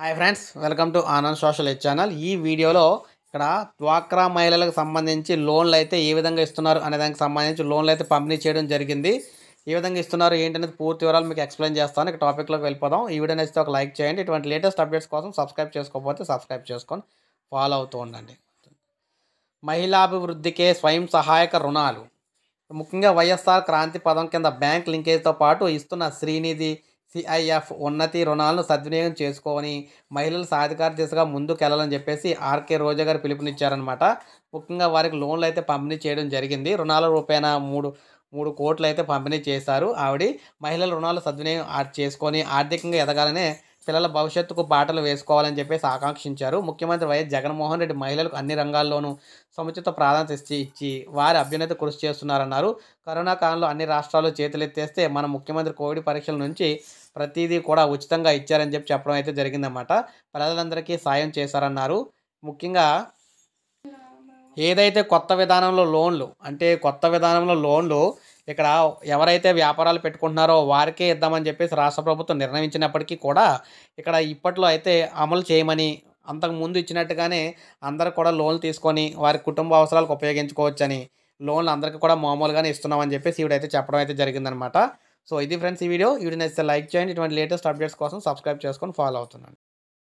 hi friends welcome to Anand social H channel ఈ వీడియోలో ఇక్కడ డ్వాక్రా మహిళలకు సంబంధించి లోన్లు అయితే ఏ విధంగా ఇస్తున్నారు అనే దానికి సంబంధించి లోన్లు అయితే పంపిణీ చేయడం జరిగింది ఏ విధంగా ఇస్తున్నారు ఏంటనేది పూర్తి వివరాలు మీకు ఎక్స్ప్లెయిన్ చేస్తాను ఇక టాపిక్లోకి వెళ్ళిపోదాం ఈ వీడియో నచ్చితే ఒక లైక్ చేయండి ఇటువంటి లేటెస్ట్ అప్డేట్స్ కోసం సబ్స్క్రైబ్ చేసుకోకపోతే సబ్స్క్రైబ్ చేసుకొని ఫాలో అవుతూ ఉండండి మహిళాభివృద్ధికే స్వయం సహాయక రుణాలు ముఖ్యంగా వైఎస్ఆర్ క్రాంతి పదం కింద బ్యాంక్ లింకేజ్తో పాటు ఇస్తున్న శ్రీనిధి సిఐఎఫ్ ఉన్నతి రుణాలను సద్వినియోగం చేసుకొని మహిళలు సాధికార దిశగా ముందుకెళ్లాలని చెప్పేసి ఆర్కే రోజా గారు పిలుపునిచ్చారనమాట ముఖ్యంగా వారికి లోన్లు అయితే పంపిణీ చేయడం జరిగింది రుణాల రూపేణ మూడు మూడు కోట్లు అయితే పంపిణీ చేశారు ఆవిడ మహిళల రుణాలు సద్వినియోగం చేసుకొని ఆర్థికంగా ఎదగాలనే పిల్లల భవిష్యత్తుకు బాటలు వేసుకోవాలని చెప్పేసి ఆకాంక్షించారు ముఖ్యమంత్రి వైఎస్ జగన్మోహన్ రెడ్డి మహిళలకు అన్ని రంగాల్లోనూ సముచిత ప్రాధాన్యత ఇచ్చి ఇచ్చి వారి అభ్యున్నత కృషి చేస్తున్నారన్నారు కరోనా కాలంలో అన్ని రాష్ట్రాలు చేతులెత్తేస్తే మన ముఖ్యమంత్రి కోవిడ్ పరీక్షల నుంచి ప్రతిదీ కూడా ఉచితంగా ఇచ్చారని చెప్పి చెప్పడం అయితే జరిగిందన్నమాట ప్రజలందరికీ సాయం చేశారన్నారు ముఖ్యంగా ఏదైతే కొత్త విధానంలో లోన్లు అంటే కొత్త విధానంలో లోన్లు ఇక్కడ ఎవరైతే వ్యాపారాలు పెట్టుకుంటున్నారో వారికే ఇద్దామని చెప్పేసి రాష్ట్ర ప్రభుత్వం నిర్ణయించినప్పటికీ కూడా ఇక్కడ ఇప్పట్లో అయితే అమలు చేయమని అంతకుముందు ఇచ్చినట్టుగానే అందరు కూడా లోన్లు తీసుకొని వారి కుటుంబ అవసరాలకు ఉపయోగించుకోవచ్చని లోన్లు అందరికీ కూడా మామూలుగానే ఇస్తున్నామని చెప్పేసి ఈవిడైతే చెప్పడం అయితే జరిగిందనమాట సో ఇది ఫ్రెండ్స్ ఈ వీడియో వీడియో నచ్చితే లైక్ చేయండి ఇటువంటి లేటెస్ట్ అప్డేట్స్ కోసం సబ్స్క్రైబ్ చేసుకొని ఫాలో అవుతున్నాను